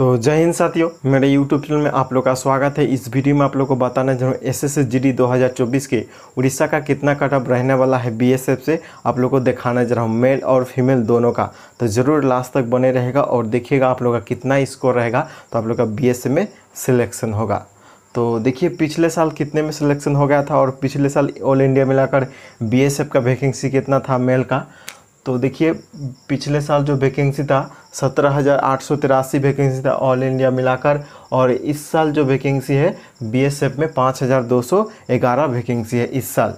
तो जय हिंद साथियों मेरे YouTube चैनल में आप लोग का स्वागत है इस वीडियो में आप लोग को बताना जरूर एस एस जी डी दो के उड़ीसा का कितना कटअप रहने वाला है बी से आप लोग को दिखाना जरा रहा हूँ मेल और फीमेल दोनों का तो ज़रूर लास्ट तक बने रहेगा और देखिएगा आप लोग का कितना स्कोर रहेगा तो आप लोग का बी में सिलेक्शन होगा तो देखिए पिछले साल कितने में सिलेक्शन हो गया था और पिछले साल ऑल इंडिया मिलाकर बी का वैकेंसी कितना था मेल का तो देखिए पिछले साल जो वैकेंसी था सत्रह हज़ार आठ सौ तिरासी वैकेंसी था ऑल इंडिया मिलाकर और इस साल जो वैकेंसी है बीएसएफ में पाँच हज़ार दो सौ ग्यारह वैकेंसी है इस साल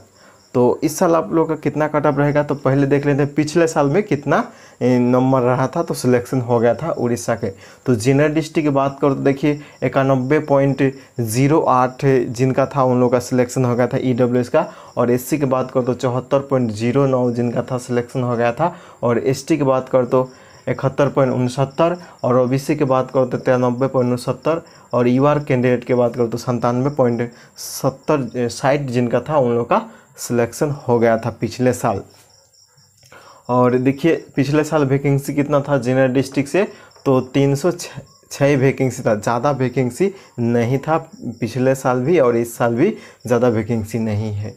तो इस साल आप लोगों का कितना कटअप रहेगा तो पहले देख लेते हैं पिछले साल में कितना नंबर रहा था तो सिलेक्शन हो गया था उड़ीसा के तो जिनर डिस्ट्रिक्ट की बात करो तो देखिए इक्यानबे पॉइंट जीरो आठ जिनका था उन लोगों का सिलेक्शन हो गया था ई e का और एस की बात करो तो चौहत्तर पॉइंट जीरो नौ जिनका था सिलेक्शन हो गया था और एस की बात करो तो इकहत्तर पॉइंट उनसत्तर और ओ बी की बात करो तो तिरानबे पॉइंट उनसत्तर और यू आर कैंडिडेट की बात करो तो संतानवे पॉइंट सत्तर साइट जिनका था उन लोग का सिलेक्शन हो गया था पिछले साल और देखिए पिछले साल वैकेंसी कितना था जिनर डिस्ट्रिक्ट से तो तीन सौ छः वैकेंसी था ज़्यादा वैकेंसी नहीं था पिछले साल भी और इस साल भी ज़्यादा वैकेंसी नहीं है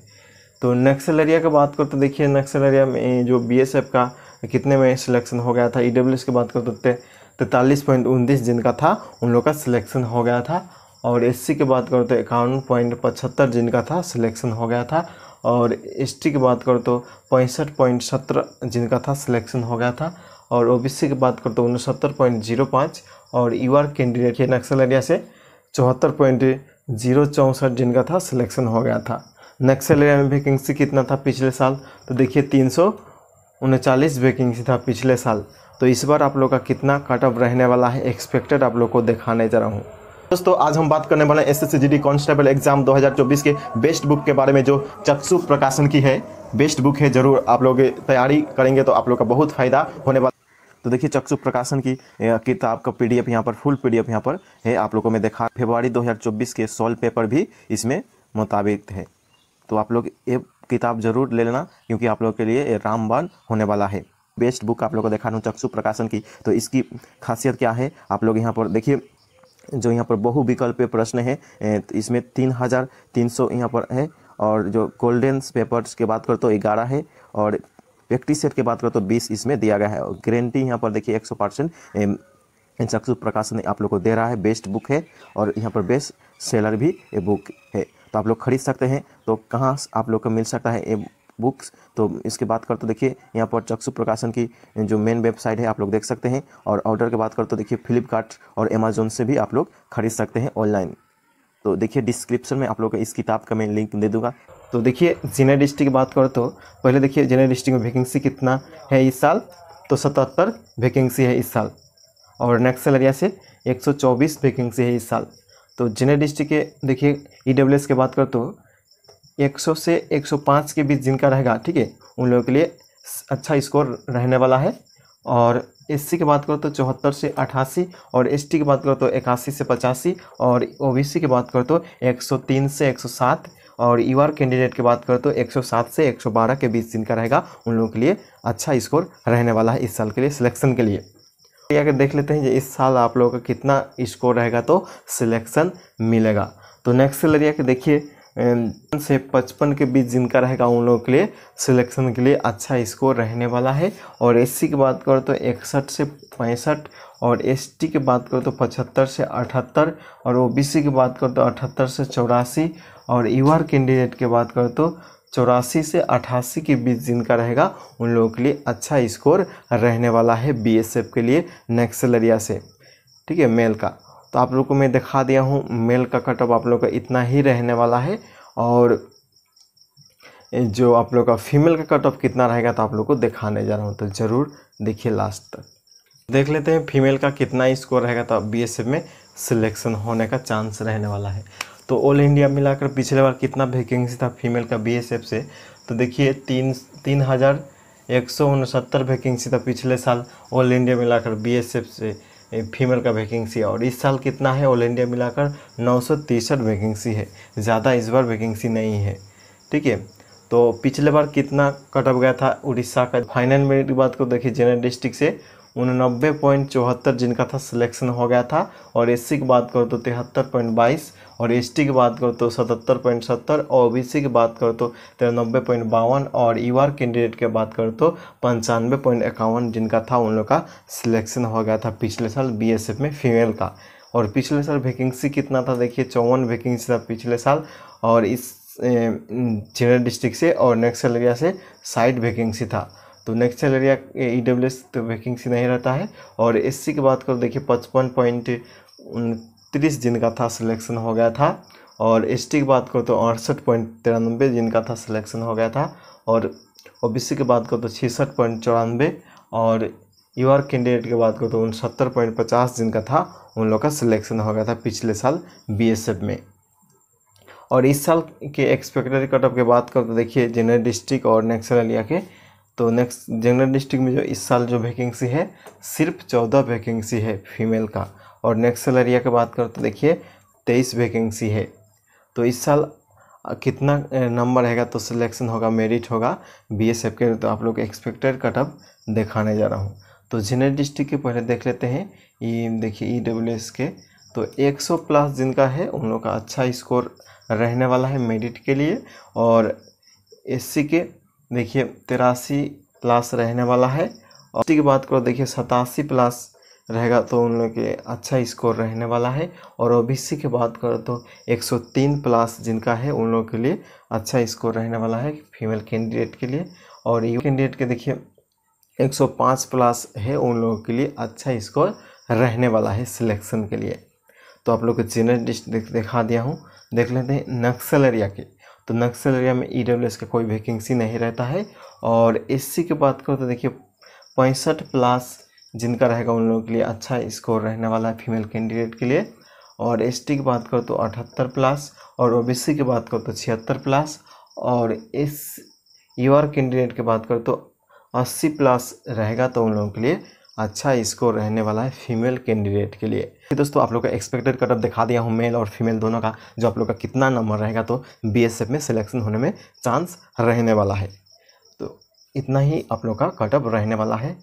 तो नक्सल एरिया की बात करते तो देखिए नक्सल एरिया में जो बीएसएफ का कितने में सिलेक्शन हो गया था ई e की बात करते तो तैंतालीस पॉइंट उनतीस जिनका था उन लोग का सिलेक्शन हो गया था और एससी की बात करते तो इक्यावन पॉइंट पचहत्तर जिनका था सिलेक्शन हो गया था और एस की बात करो तो पैंसठ पॉइंट सत्रह जिनका था सिलेक्शन हो गया था और ओ की बात करो तो उनसत्तर पॉइंट जीरो पाँच और यूआर कैंडिडेट के नक्सल एरिया से चौहत्तर पॉइंट जीरो चौंसठ जिनका था सिलेक्शन हो गया था नक्सल एरिया में वैकेंसी कितना था पिछले साल तो देखिए तीन सौ उनचालीस वैकेंसी था पिछले साल तो इस बार आप लोग का कितना कटअप रहने वाला है एक्सपेक्टेड आप लोग को दिखाने जा रहा हूँ दोस्तों आज हम बात करने वाले हैं डी कांस्टेबल एग्जाम 2024 के बेस्ट बुक के बारे में जो चक्षु प्रकाशन की है बेस्ट बुक है जरूर आप लोग तैयारी करेंगे तो आप लोग का बहुत फायदा होने वाला तो देखिए चक्षु प्रकाशन की किताब का पी डी एफ यहाँ पर फुल पी डी एफ यहाँ पर है आप लोगों में देखा हज़ार 2024 के सॉल्व पेपर भी इसमें मुताबिक है तो आप लोग ये किताब जरूर ले लेना क्योंकि आप लोग के लिए रामबान होने वाला है बेस्ट बुक आप लोगों को देखा रहा हूँ चक्षु प्रकाशन की तो इसकी खासियत क्या है आप लोग यहाँ पर देखिए जो यहाँ पर बहुविकल्प प्रश्न है तो इसमें तीन हज़ार तीन सौ यहाँ पर है और जो गोल्डन पेपर्स की बात करो तो ग्यारह है और प्रैक्टिस सेट की बात करो तो बीस इसमें दिया गया है और गारंटी यहाँ पर देखिए एक सौ परसेंट चक्षु प्रकाशन आप लोग को दे रहा है बेस्ट बुक है और यहाँ पर बेस्ट सेलर भी ये बुक है तो आप लोग खरीद सकते हैं तो कहाँ आप लोग को मिल सकता है ये बुक्स तो इसके बात कर तो देखिए यहाँ पर चक्षु प्रकाशन की जो मेन वेबसाइट है आप लोग देख सकते हैं और ऑर्डर की बात कर तो देखिए फ्लिपकार्ट और अमेजोन से भी आप लोग खरीद सकते हैं ऑनलाइन तो देखिए डिस्क्रिप्शन में आप लोग इस किताब का मैं लिंक दे दूंगा तो देखिए जिने डिस्ट्रिक्ट की बात करो तो पहले देखिए जिने डिस्ट्रिक्ट में वैकेंसी कितना है इस साल तो सतहत्तर वैकेंसी है इस साल और नक्सल एरिया से चौबीस वैकेंसी है इस साल तो जिने डिस्ट्रिक्ट के देखिए ई e एस के बात करो तो 100 से 105 के बीच जिनका रहेगा ठीक है उन लोगों के लिए अच्छा स्कोर रहने वाला है और एस की बात करो तो चौहत्तर से अठासी और एस की बात करो तो इक्यासी से पचासी और ओ की बात करो तो 103 से 107 और यू e कैंडिडेट की बात करो तो 107 से 112 के बीच जिनका रहेगा उन लोगों के लिए अच्छा स्कोर रहने वाला है इस साल के लिए सिलेक्शन के लिए अगर देख लेते हैं इस साल आप लोगों का कितना स्कोर रहेगा तो सिलेक्शन मिलेगा तो नेक्स्ट सैलरी आके देखिए से पचपन के बीच जिनका रहेगा उन लोगों के लिए सिलेक्शन के लिए अच्छा स्कोर रहने वाला है और एससी की बात करो तो इकसठ से पैंसठ और एसटी की बात करो तो पचहत्तर से अठहत्तर और ओबीसी की बात करो तो अठहत्तर से चौरासी और यूआर कैंडिडेट की बात करो तो चौरासी से अठासी के बीच जिनका रहेगा उन लोगों के लिए अच्छा स्कोर रहने वाला है एफ के लिए नेक्सलरिया से ठीक है मेल का तो आप लोग को मैं दिखा दिया हूँ मेल का कटअप आप लोग का इतना ही रहने वाला है और जो आप लोग का फीमेल का कटअप कितना रहेगा तो आप लोग को दिखाने जा रहा हूँ तो ज़रूर देखिए लास्ट तक देख लेते हैं फीमेल का कितना स्कोर रहेगा तो बी में सिलेक्शन होने का चांस रहने वाला है तो ऑल इंडिया मिलाकर पिछले बार कितना वैकेंसी था फीमेल का बी से तो देखिए तीन तीन हज़ार एक सौ उनसत्तर वैकेंसी था पिछले साल ऑल इंडिया मिलाकर बी से फीमेल का वैकेंसी है और इस साल कितना है ऑल इंडिया मिलाकर नौ सौ तिरसठ वैकेंसी है ज़्यादा इस बार वैकेंसी नहीं है ठीक है तो पिछले बार कितना कट अप गया था उड़ीसा का फाइनल मेरिट की बात को देखिए जनरल डिस्ट्रिक्ट से उनानबे पॉइंट चौहत्तर जिनका था सिलेक्शन हो गया था और एस की बात करो तो तिहत्तर पॉइंट बाईस और एसटी की बात करो तो सतहत्तर पॉइंट सत्तर और ओबीसी की बात करो तो तिरानबे पॉइंट बावन और यू आर कैंडिडेट की बात करो तो पंचानवे पॉइंट इक्यावन जिनका था उन लोग का सिलेक्शन हो गया था पिछले साल बीएसएफ में फीमेल का और पिछले साल वैकेंसी कितना था देखिए चौवन वैकेंसी था पिछले साल और इस जेनरल डिस्ट्रिक्ट से और नेक्स्ट एरिया से साइड वैकेंसी था तो Naxal area E W S तो वैकेंसी नहीं रहता है और एस सी की बात करो देखिए पचपन पॉइंट तीस जिनका था सिलेक्शन हो गया था और एस की बात करो तो अड़सठ पॉइंट तिरानबे जिनका था सिलेक्शन हो गया था और ओ की बात करो तो छिसठ पॉइंट चौरानबे और आर कैंडिडेट की बात करो तो उनसत्तर पॉइंट पचास जिनका था उन लोग का सिलेक्शन हो गया था पिछले साल बी में और इस साल के एक्सपेक्टेड कटअप की बात करो तो देखिए जनरल डिस्ट्रिक्ट और नेक्सल एरिया के तो नेक्स्ट जनरल डिस्ट्रिक्ट में जो इस साल जो वैकेंसी है सिर्फ चौदह वैकेंसी है फीमेल का और नेक्स्ट सैलरी एरिया की बात करें तो देखिए तेईस वैकेंसी है तो इस साल कितना नंबर रहेगा तो सिलेक्शन होगा मेरिट होगा बी एस एफ के तो आप लोग एक्सपेक्टेड कटअप दिखाने जा रहा हूँ तो जिन्हें डिस्ट्रिक्ट के पहले देख लेते हैं ये देखिए ई डब्ल्यू एस के तो 100 प्लस जिनका है उन लोग का अच्छा स्कोर रहने वाला है मेरिट के लिए और एस के देखिए तिरासी प्लस रहने वाला है और की बात करो देखिए सतासी प्लस रहेगा तो उन लोग के अच्छा स्कोर रहने वाला है और ओ बी सी की बात करो तो 103 प्लस जिनका है उन लोगों के लिए अच्छा स्कोर रहने वाला है फीमेल कैंडिडेट के लिए और यू कैंडिडेट के देखिए 105 प्लस है उन लोगों के लिए अच्छा स्कोर रहने वाला है सिलेक्शन के लिए तो आप लोग को जनरल लिस्ट दिखा दिया हूँ देख लेते हैं नक्सल एरिया के तो नक्सल एरिया में ई e का कोई वैकेंसी नहीं रहता है और एस की बात करो तो देखिए पैंसठ प्लस जिनका रहेगा उन लोगों के लिए अच्छा स्कोर रहने वाला है फीमेल कैंडिडेट के लिए और एस की बात करो तो अठहत्तर प्लस और ओ की बात करो तो छिहत्तर प्लस और एस आर कैंडिडेट की बात करो तो अस्सी प्लस रहेगा तो उन लोगों के लिए अच्छा स्कोर रहने वाला है फीमेल कैंडिडेट के लिए दोस्तों आप लोग का एक्सपेक्टेड कटअप दिखा दिया हूँ मेल और फीमेल दोनों का जो आप लोग का कितना नंबर रहेगा तो एफ में सिलेक्शन होने में चांस रहने वाला है तो इतना ही आप लोग का कटअप रहने वाला है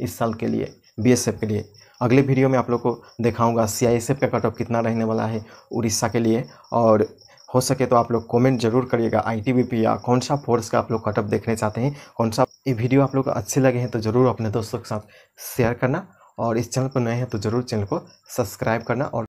इस साल के लिए बी के लिए अगले वीडियो में आप लोग को दिखाऊंगा सीआईएसएफ का कट ऑफ कितना रहने वाला है उड़ीसा के लिए और हो सके तो आप लोग कमेंट जरूर करिएगा आईटीबीपी या कौन सा फोर्स का आप लोग कटअप देखने चाहते हैं कौन सा ये वीडियो आप लोग को अच्छे लगे हैं तो ज़रूर अपने दोस्तों के साथ शेयर करना और इस चैनल पर नए हैं तो ज़रूर चैनल को सब्सक्राइब करना और